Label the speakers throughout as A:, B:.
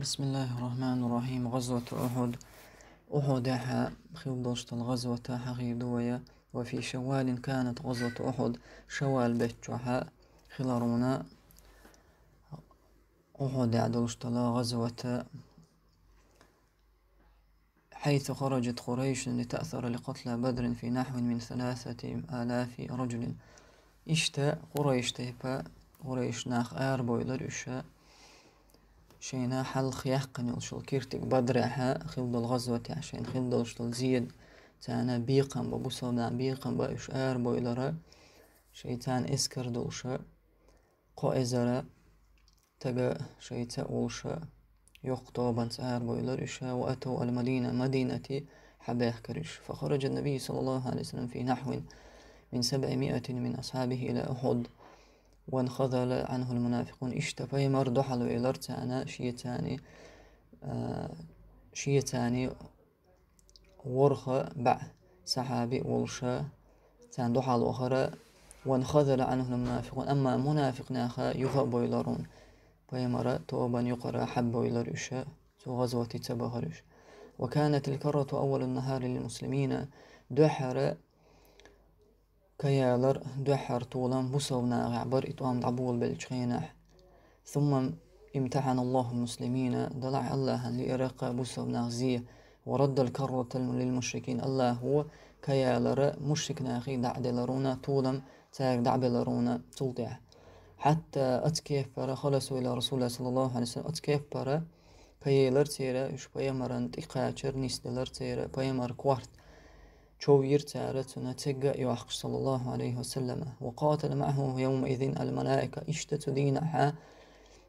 A: بسم الله الرحمن الرحيم غزوة أحد أحد خيب دوشت الغزوة حقي دوية وفي شوال كانت غزوة أحد شوال بيتشوحا خلارونا أحد عدلشت غزوة حيث خرجت قريش لتأثر لقتل بدر في نحو من ثلاثة آلاف رجل إشتا قريش تيبا قريش ناخ أربو إلى الأشياء شينا حل يحقن شل كيرتك بدرها خلد الغزوة عشان خلد شل زيد تانا بيقم ببوسل دان بيقم بإش آر بويلرا شيتان إسكر دولشا قو إزرا تبا شيتا أولشا يوق طوبان آر بويلر إشا وأتو المدينة مدينتي حباح كريش فخرج النبي صلى الله عليه وسلم في نحو من سبعمائة من أصحابه إلى أحد وانخذل عنه المنافقون اشتفى مرض حلو إلى تانا شيء تاني آه شيء تاني ورخة بع سحابي ولشة تان دحال أخرى وانخذل عنه المنافقون أما منافقنا ناخا يغا بويلرون بيمرا توبا يقرا حب بويلر إشاء غزوة تبهرش وكانت الكرة أول النهار للمسلمين دحر كيالر دحر طولا بصونا غعبر ga'bar دعبول بالجخينح ثم امتحن الله المسلمين دلع الله لإرقى بصونا ونغزية ورد الكرة للمشركين الله هو كيالر مشركنا مشرك ناخي دعدلرونا طولم تاك دعبلرونا تلطع حتى أتكيف برا خلصوا إلى رسول الله صلى الله عليه وسلم أتكيف برا كيالر تيرا يشبه بيمرن تقاتر نيستلر تيرا بيمر كوارت شو yer taratına تجا yuahq صلى الله عليه وسلم وقاتل qatel يوم إذن الملائكة el melaika iştetu dinaha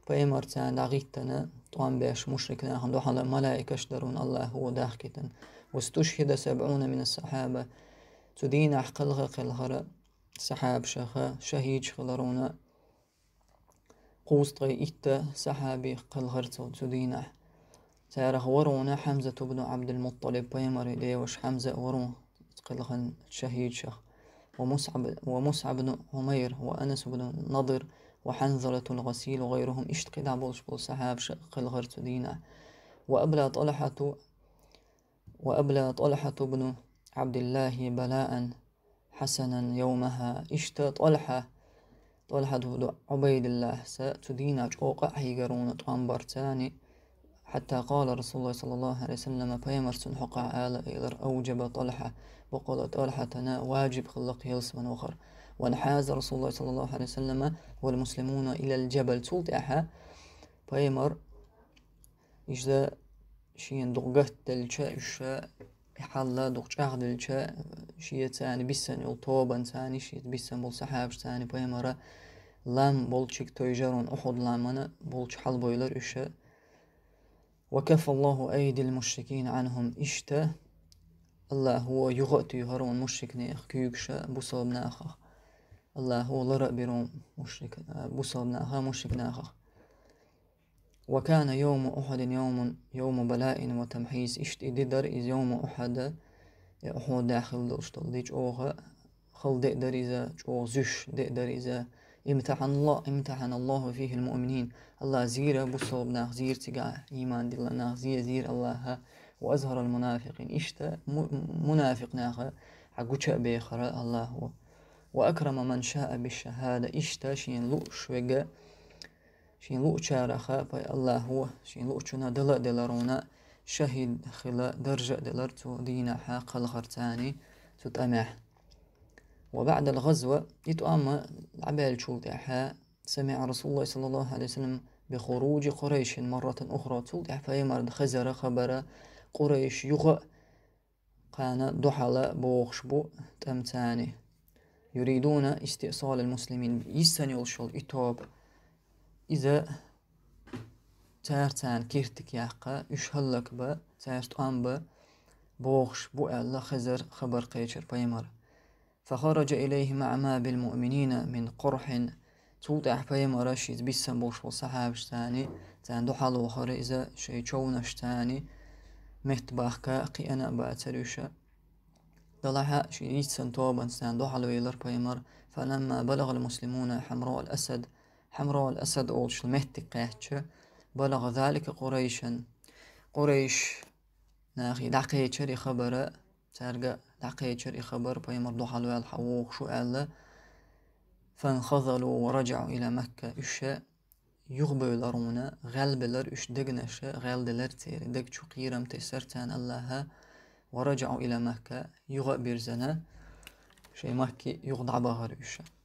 A: فإمرتنا لغيتنا باش مشركنا لنا حمد الملائكة اشترون الله هو داخكتا واستشهد سبعون من الصحابة تدين أحقلغ قلغر سحاب شخا شهيد شخلرونا قوست غيئتا سحابي قلغر تدين تارخ ورونا حمزة بن عبد المطلب بيمر إليه وش حمزة ورون قلغن شهيد شخ ومصعب, ومصعب بن عمير وأنس بن نضر وحنظلة الغسيل وغيرهم اشتقد عبولش صحاب شق الغرت دينا وأبلى طلحة وأبلى طلحة بن عبد الله بلاء حسنا يومها اشت طلحة طلحة بن عبيد الله ستدينا جوقع هيجرون طعم برتاني حتى قال رسول الله صلى الله عليه وسلم فيمرسن حقا آل إيلر أوجب طلحة وقال طلحة نا واجب خلق يلس من أخر وانحاز رسول الله صلى الله عليه وسلم والمسلمون إلى الجبل سلط تلتحة فيمر إجزاء شين دغت تلتحة إشاء حالا دغت أخذ تلتحة شيء تاني بسن يلطوبا تاني شيء بسن بلسحابش تاني فيمر لم بولچك تويجرون أخذ لامنا بولچ حال بويلر إشاء وكف الله أيدي المشركين عنهم إشتا الله هو يغطي هرون مشركني أخكيكشا بصابنا أخخ الله هو لرأ برون مشرك بصابنا أخا مشركنا أخخ وكان يوم أحد يوم يوم بلاء وتمحيص إشت إددر إز يوم أحد أحد داخل دوشتل ديج أوغا خل دقدر إزا جو زوش دقدر إزا imtihan Allah, imtihan Allahu fihil mu'minin. Allah zira bu soruna zirtiga iman dillerine zir zir Allah'a ve azhar al munafiqin. İşte münafık nağı guça beyhara Allahu. Ve akrama men şa'a bi şehade. İşte şeyin lu'ş vege şeyin lu'ça raha pay Allahu. Şeyin lu'çuna dela delaruna şehid khila derce delar tu dina haqal ghartani tut amah. وبعد الغزوة يتأمى عبال شو تاعها سمع رسول الله صلى الله عليه وسلم بخروج قريش مرة أخرى تلتح فيمر خزر خبر قريش يغى قان دحل بو تمتاني يريدون استئصال المسلمين يسن يلشل إتوب إذا تارتان كيرتك يحقا يشهلك با تارت أم با بوخش بو ألا خزر خبر قيشر فيمر فخرج إليه مع ما بالمؤمنين من قرح توتح پیمارا رشيد بیستن بوش بول صحابشتانی تندو حال و خره شتاني شیچونشتانی مهتباخکا قیانا باتروشا دلحا شیدیتسن توبن تندو دوحال ويلر بيمر فلما بلغ المسلمون حمراء الأسد حمراء الأسد أولش قيحش بلغ ذلك قريشا قريش ناخي دعقي خبره سارقة العقيتشر خبر بيمرضو حلوى الحووق شو قال و ورجعوا إلى مكة إشاء يغبيلرونا غلبلر إش دگنشه غلدلر تيري دق قیرم قيرم تسرتان الله ورجعوا إلى مكة يغبرزنا şey mahki yuq da bahar üşə.